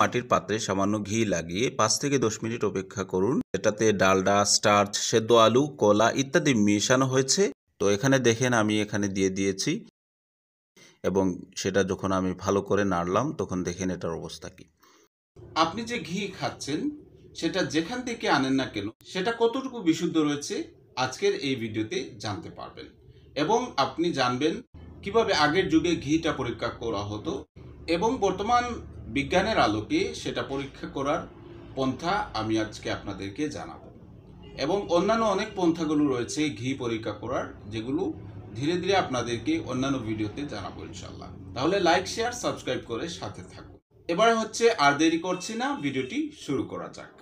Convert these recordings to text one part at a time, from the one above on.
মাটির পাত্রে সামান্য ঘি লাগিয়ে পাঁচ থেকে দশ মিনিট অপেক্ষা করুন এটাতে ডালডা স্টার্চ সেদ্ধ আলু কলা ইত্যাদি মেশানো হয়েছে তো এখানে দেখেন আমি এখানে দিয়ে দিয়েছি এবং সেটা যখন আমি ভালো করে নাড়লাম তখন দেখেন এটার অবস্থা কি আপনি যে ঘি খাচ্ছেন সেটা যেখান থেকে আনেন না কেন সেটা কতটুকু বিশুদ্ধ রয়েছে আজকের এই ভিডিওতে জানতে পারবেন এবং আপনি জানবেন কিভাবে আগের যুগে ঘিটা পরীক্ষা করা হতো এবং বর্তমান বিজ্ঞানের আলোকে সেটা পরীক্ষা করার পন্থা আমি আজকে আপনাদেরকে জানাব এবং অন্যান্য অনেক পন্থাগুলো রয়েছে ঘি পরীক্ষা করার যেগুলো ধীরে ধীরে আপনাদেরকে অন্যান্য ভিডিওতে জানাবো ইনশাল্লাহ তাহলে লাইক শেয়ার সাবস্ক্রাইব করে সাথে থাকুন এবার হচ্ছে আর দেরি করছি না ভিডিওটি শুরু করা যাক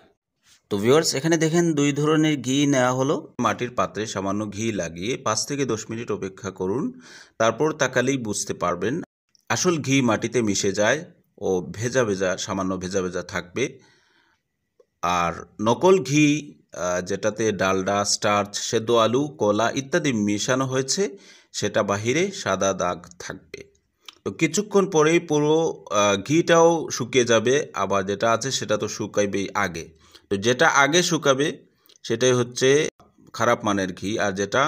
তো ভিওয়ার্স এখানে দেখেন দুই ধরনের ঘি নেওয়া হলো মাটির পাত্রে সামান্য ঘি লাগিয়ে পাঁচ থেকে দশ মিনিট অপেক্ষা করুন তারপর তাকালেই বুঝতে পারবেন আসল ঘি মাটিতে মিশে যায় ও ভেজা ভেজা সামান্য ভেজা ভেজা থাকবে আর নকল ঘি যেটাতে ডালডা স্টার্চ সেদ্ধ আলু কলা ইত্যাদি মেশানো হয়েছে সেটা বাহিরে সাদা দাগ থাকবে তো কিছুক্ষণ পরেই পুরো ঘিটাও শুকিয়ে যাবে আবার যেটা আছে সেটা তো শুকাইবেই আগে তো যেটা আগে শুকাবে সেটাই হচ্ছে খারাপ মানের ঘি আর যেটা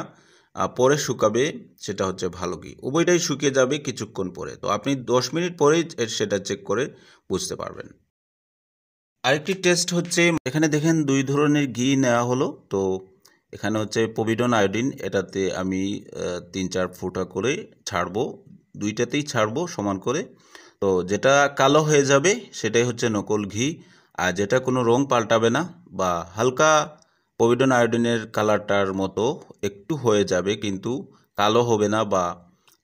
পরে শুকাবে সেটা হচ্ছে ভালো ঘি উভয়টাই শুকিয়ে যাবে কিছুক্ষণ পরে তো আপনি 10 মিনিট পরেই সেটা চেক করে বুঝতে পারবেন আরেকটি টেস্ট হচ্ছে এখানে দেখেন দুই ধরনের ঘি নেওয়া হলো তো এখানে হচ্ছে পবিডন আয়োডিন এটাতে আমি তিন চার ফুটা করে ছাড়বো দুইটাতেই ছাড়বো সমান করে তো যেটা কালো হয়ে যাবে সেটাই হচ্ছে নকল ঘি আর যেটা কোনো রং পাল্টাবে না বা হালকা পবিডন আয়োডিনের কালারটার মতো একটু হয়ে যাবে কিন্তু কালো হবে না বা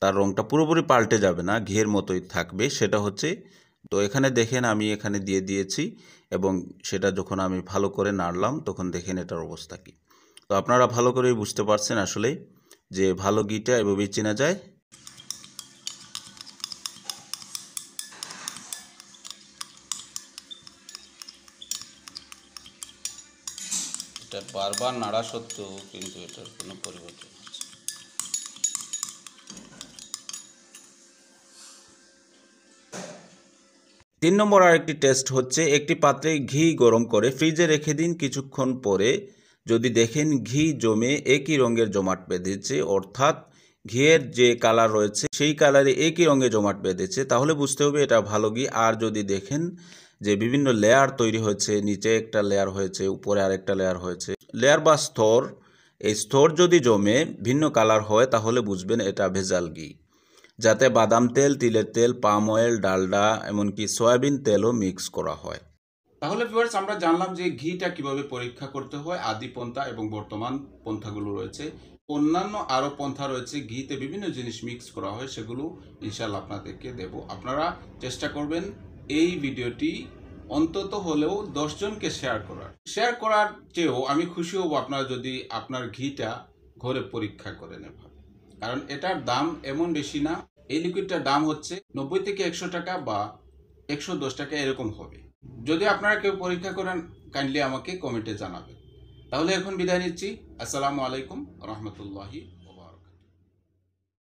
তার রঙটা পুরোপুরি পাল্টে যাবে না ঘের মতোই থাকবে সেটা হচ্ছে তো এখানে দেখেন আমি এখানে দিয়ে দিয়েছি এবং সেটা যখন আমি ভালো করে নাড়লাম তখন দেখেন এটার অবস্থা কী তো আপনারা ভালো করেই বুঝতে পারছেন আসলে যে ভালো গিটা এভাবেই চেনা যায় এটা বারবার নাড়া সত্ত্বেও কিন্তু এটার কোনো পরিবর্তন তিন নম্বর আরেকটি টেস্ট হচ্ছে একটি পাত্রে ঘি গরম করে ফ্রিজে রেখে দিন কিছুক্ষণ পরে যদি দেখেন ঘি জমে একই রঙের জমাট বেঁধেছে অর্থাৎ ঘের যে কালার রয়েছে সেই কালারে একই রঙে জমাট বেঁধেছে তাহলে বুঝতে হবে এটা ভালো ঘি আর যদি দেখেন যে বিভিন্ন লেয়ার তৈরি হয়েছে নিচে একটা লেয়ার হয়েছে উপরে আরেকটা লেয়ার হয়েছে লেয়ার বা স্তর এই স্তর যদি জমে ভিন্ন কালার হয় তাহলে বুঝবেন এটা ভেজাল ঘি যাতে বাদাম তেল তিলের তেল পাম অয়েল ডালডা এমনকি সয়াবিন তেলও মিক্স করা হয় তাহলে ভিউয়ার্স আমরা জানলাম যে ঘিটা কিভাবে পরীক্ষা করতে হয় আদি পন্থা এবং বর্তমান পন্থাগুলো রয়েছে অন্যান্য আরও পন্থা রয়েছে ঘিতে বিভিন্ন জিনিস মিক্স করা হয় সেগুলো ইনশাল্লাহ আপনাদেরকে দেব আপনারা চেষ্টা করবেন এই ভিডিওটি অন্তত হলেও দশজনকে শেয়ার করার শেয়ার করার চেয়েও আমি খুশি হব আপনারা যদি আপনার ঘিটা ঘরে পরীক্ষা করে নেবেন কারণ এটার দাম এমন বেশি না এই লিকুইডটার দাম হচ্ছে নব্বই থেকে একশো টাকা বা একশো দশ টাকা এরকম হবে যদি আপনারা কেউ পরীক্ষা করেন কাইন্ডলি আমাকে কমেন্টে জানাবেন তাহলে এখন বিদায় নিচ্ছি আসসালামু আলাইকুম রহমতুল্লাহি